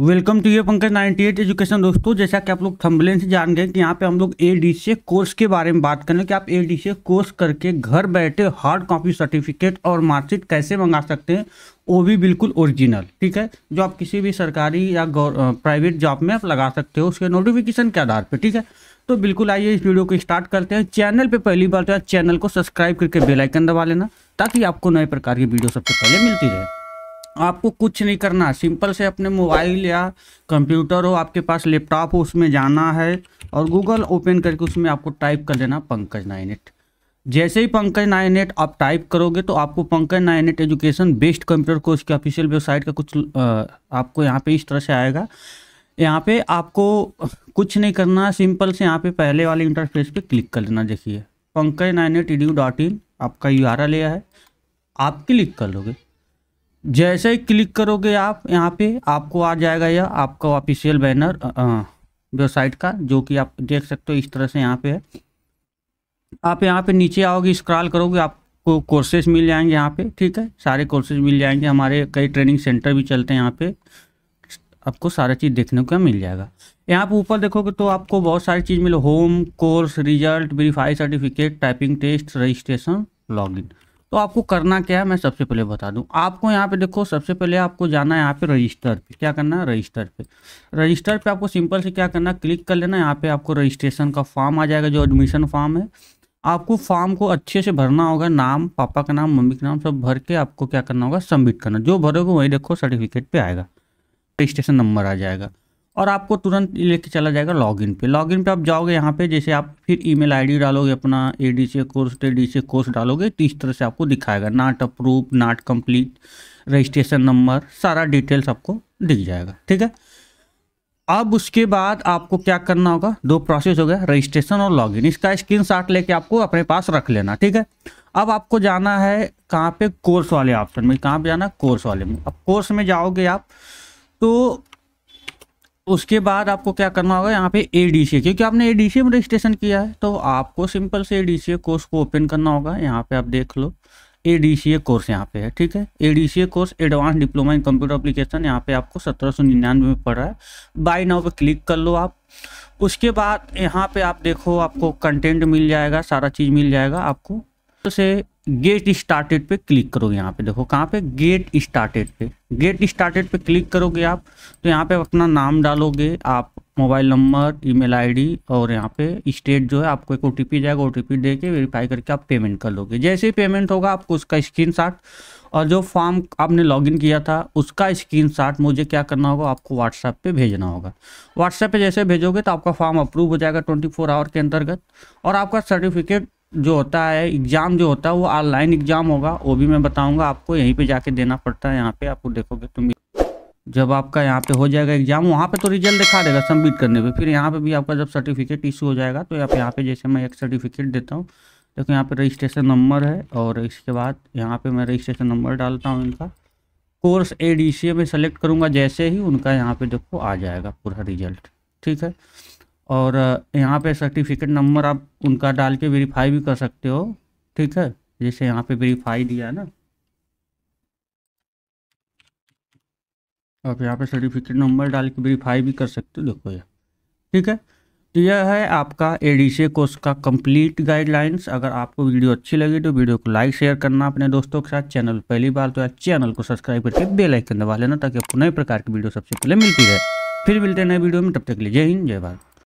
welcome to ये Pankaj 98 education दोस्तों जैसा कि आप लोग थम्बलेन से जान गए कि यहाँ पे हम लोग ए डी से कोर्स के बारे में बात करें कि आप ए डी से कोर्स करके घर बैठे हार्ड कॉपी सर्टिफिकेट और मार्कशीट कैसे मंगा सकते हैं वो भी बिल्कुल ओरिजिनल ठीक है जो आप किसी भी सरकारी या प्राइवेट जॉब में आप लगा सकते हो उसके नोटिफिकेशन के आधार पर ठीक है तो बिल्कुल आइए इस वीडियो को स्टार्ट करते हैं चैनल पर पहली बार तो चैनल को सब्सक्राइब करके बेलाइकन दबा लेना ताकि आपको नए प्रकार की वीडियो सबसे पहले मिलती रहे आपको कुछ नहीं करना सिंपल से अपने मोबाइल या कंप्यूटर हो आपके पास लैपटॉप हो उसमें जाना है और गूगल ओपन करके उसमें आपको टाइप कर लेना पंकज नाइनेट जैसे ही पंकज नाइनेट आप टाइप करोगे तो आपको पंकज नाइनेट एजुकेशन बेस्ट कंप्यूटर कोर्स की ऑफिशियल वेबसाइट का कुछ आपको यहाँ पे इस तरह से आएगा यहाँ पे आपको कुछ नहीं करना सिंपल से यहाँ पे पहले वाले इंटरफेस पे क्लिक कर लेना देखिए पंकज नाइनेट ई डॉट इन आपका यू आर है आप क्लिक कर लोगे जैसे ही क्लिक करोगे आप यहाँ पे आपको आ जाएगा यह आपका ऑफिशियल बैनर वेबसाइट का जो कि आप देख सकते हो इस तरह से यहाँ पे है आप यहाँ पे नीचे आओगे स्क्रॉल करोगे आपको कोर्सेज मिल जाएंगे यहाँ पे ठीक है सारे कोर्सेज मिल जाएंगे हमारे कई ट्रेनिंग सेंटर भी चलते हैं यहाँ पे आपको सारा चीज़ देखने को मिल जाएगा यहाँ पर ऊपर देखोगे तो आपको बहुत सारी चीज़ मिले home course result verify certificate typing test registration login तो आपको करना क्या है मैं सबसे पहले बता दूं आपको यहाँ पे देखो सबसे पहले आपको जाना है यहाँ पे रजिस्टर पे क्या करना है रजिस्टर पे रजिस्टर पे आपको सिंपल से क्या करना क्लिक कर लेना यहाँ पे आपको रजिस्ट्रेशन का फॉर्म आ जाएगा जो एडमिशन फॉर्म है आपको फॉर्म को अच्छे से भरना होगा नाम पापा का नाम मम्मी का नाम सब भर के आपको क्या करना होगा सबमिट करना जो भरोगे वही देखो सर्टिफिकेट पर आएगा रजिस्ट्रेशन नंबर आ जाएगा और आपको तुरंत लेके चला जाएगा लॉगिन पे लॉगिन पे आप जाओगे यहाँ पे जैसे आप फिर ईमेल आईडी डालोगे अपना ए डी से कोर्स ए डी से कोर्स डालोगे तो इस तरह से आपको दिखाएगा not approve not complete registration number सारा डिटेल्स आपको दिख जाएगा ठीक है अब उसके बाद आपको क्या करना होगा दो प्रोसेस हो गया रजिस्ट्रेशन और लॉगिन इसका स्क्रीन शॉट लेके आपको अपने पास रख लेना ठीक है अब आपको जाना है कहाँ पे कोर्स वाले ऑप्शन में कहाँ पे जाना कोर्स वाले में अब कोर्स में जाओगे आप तो उसके बाद आपको क्या करना होगा यहाँ पे ए डी सी क्योंकि आपने ए डी सी में रजिस्ट्रेशन किया है तो आपको सिंपल से ए डी सी कोर्स को ओपन करना होगा यहाँ पे आप देख लो ए डी सी ए कोर्स यहाँ पे है ठीक है A D C A course advance diploma in computer application यहाँ पे आपको सत्रह सौ निन्यानवे में पड़ रहा है बाई नाउ पे क्लिक कर लो आप उसके बाद यहाँ पे आप देखो आपको कंटेंट मिल जाएगा सारा चीज़ मिल जाएगा आपको से गेट स्टार्टेड पे क्लिक करोगे यहाँ पे देखो कहाँ पे गेट स्टार्टेड पे गेट स्टार्टेड पे क्लिक करोगे आप तो यहाँ पे अपना नाम डालोगे आप मोबाइल नंबर ईमेल आईडी और यहाँ पे स्टेट जो है आपको एक ओ जाएगा ओ दे के वेरीफाई करके आप पेमेंट कर लोगे जैसे ही पेमेंट होगा आपको उसका स्क्रीन और जो फॉर्म आपने लॉगिन किया था उसका स्क्रीन मुझे क्या करना होगा आपको व्हाट्सएप पे भेजना होगा व्हाट्सएप पे जैसे भेजोगे तो आपका फॉर्म अप्रूव हो जाएगा 24 आवर के अंतर्गत और आपका सर्टिफिकेट जो होता है एग्ज़ाम जो होता है वो ऑनलाइन एग्ज़ाम होगा वो भी मैं बताऊंगा आपको यहीं पे जाके देना पड़ता है यहाँ पे आपको देखोगे तुम तो जब आपका यहाँ पे हो जाएगा एग्ज़ाम वहाँ पे तो रिजल्ट दिखा देगा सबमिट करने पे फिर यहाँ पे भी आपका जब सर्टिफिकेट इशू हो जाएगा तो आप यहाँ पे जैसे मैं एक सर्टिफिकेट देता हूँ देखो यहाँ पे रजिस्ट्रेशन नंबर है और इसके बाद यहाँ पे मैं रजिस्ट्रेशन नंबर डालता हूँ इनका कोर्स ए डी सी में सेलेक्ट करूँगा जैसे ही उनका यहाँ पे देखो आ जाएगा पूरा रिजल्ट ठीक है और यहाँ पे सर्टिफिकेट नंबर आप उनका डाल के वेरीफाई भी कर सकते हो ठीक है जैसे यहाँ पे वेरीफाई दिया है ना आप यहाँ पे सर्टिफिकेट नंबर डाल के वेरीफाई भी कर सकते हो देखो ये ठीक है तो यह है आपका सी कोर्स का कंप्लीट गाइडलाइंस अगर आपको वीडियो अच्छी लगी तो वीडियो को लाइक शेयर करना अपने दोस्तों के साथ चैनल पहली बार तो यार चैनल को सब्सक्राइब करके बेल आइकन दबा लेना ताकि आपको नए प्रकार की वीडियो सबसे पहले मिलती रहे फिर मिलते हैं नए वीडियो में तब तक के लिए जय हिंद जय भारत